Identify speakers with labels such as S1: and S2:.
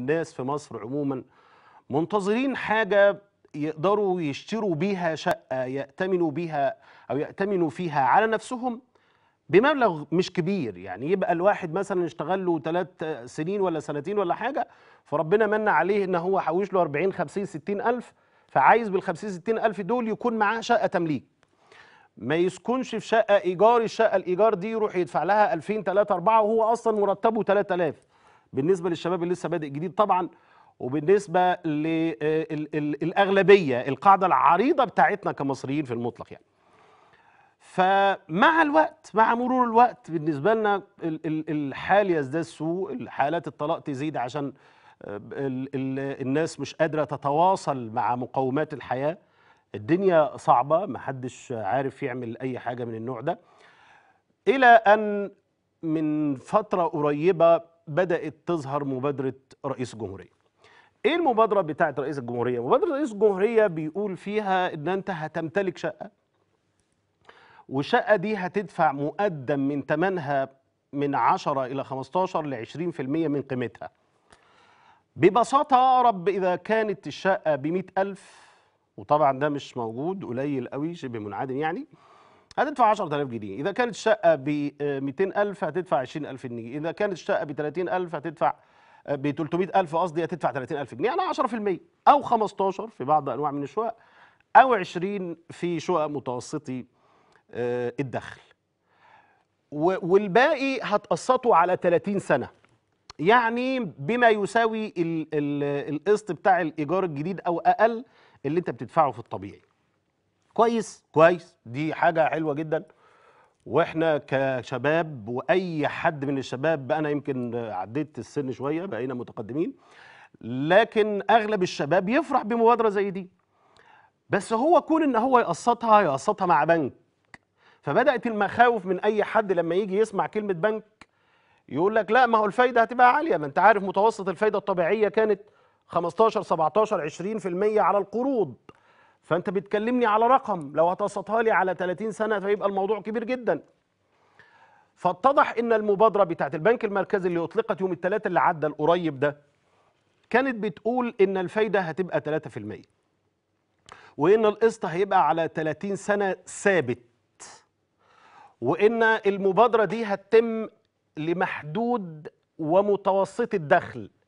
S1: الناس في مصر عموما منتظرين حاجة يقدروا يشتروا بيها شقة يأتمنوا بيها أو يأتمنوا فيها على نفسهم بمبلغ مش كبير يعني يبقى الواحد مثلا اشتغل له ثلاث سنين ولا سنتين ولا حاجة فربنا من عليه ان هو حوش له 40 50 60 ألف فعايز بال 50 60 ألف دول يكون معاه شقة تمليك ما يسكنش في شقة إيجار الشقة الإيجار دي يروح يدفع لها 2000 3 4 وهو أصلا مرتبه 3000 بالنسبه للشباب اللي لسه بادئ جديد طبعا وبالنسبه للاغلبيه آه، القاعده العريضه بتاعتنا كمصريين في المطلق يعني فمع الوقت مع مرور الوقت بالنسبه لنا الحال يزداد سوء حالات الطلاق تزيد عشان آه، الناس مش قادره تتواصل مع مقومات الحياه الدنيا صعبه محدش عارف يعمل اي حاجه من النوع ده الى ان من فترة قريبة بدأت تظهر مبادرة رئيس الجمهورية ايه المبادرة بتاعة رئيس الجمهورية؟ مبادرة رئيس الجمهورية بيقول فيها ان انت هتمتلك شقة والشقة دي هتدفع مقدم من ثمنها من 10 إلى 15 ل 20% من قيمتها ببساطة أقرب إذا كانت الشقة ب 100000 وطبعا ده مش موجود قليل قوي شبه منعدم يعني هتدفع 10000 جنيه اذا كانت الشقه ب 200000 آه، هتدفع 20000 جنيه اذا كانت الشقه ب 30000 هتدفع آه، ب 300000 قصدي هتدفع 30000 جنيه يعني 10% او 15 في بعض انواع من الشقق او 20 في شقق متوسطي آه، الدخل والباقي هتقسطه على 30 سنه يعني بما يساوي القسط بتاع الايجار الجديد او اقل اللي انت بتدفعه في الطبيعي كويس كويس دي حاجه حلوه جدا واحنا كشباب واي حد من الشباب انا يمكن عديت السن شويه بقينا متقدمين لكن اغلب الشباب يفرح بمبادره زي دي بس هو كون ان هو يقسطها يقسطها مع بنك فبدات المخاوف من اي حد لما يجي يسمع كلمه بنك يقول لك لا ما هو الفايده هتبقى عاليه ما انت عارف متوسط الفايده الطبيعيه كانت 15 17 20% على القروض فانت بتكلمني على رقم لو هتوسطها لي على 30 سنه فيبقى الموضوع كبير جدا فاتضح ان المبادره بتاعه البنك المركزي اللي اطلقت يوم الثلاثاء اللي عدى القريب ده كانت بتقول ان الفايده هتبقى 3% وان القسط هيبقى على 30 سنه ثابت وان المبادره دي هتتم لمحدود ومتوسط الدخل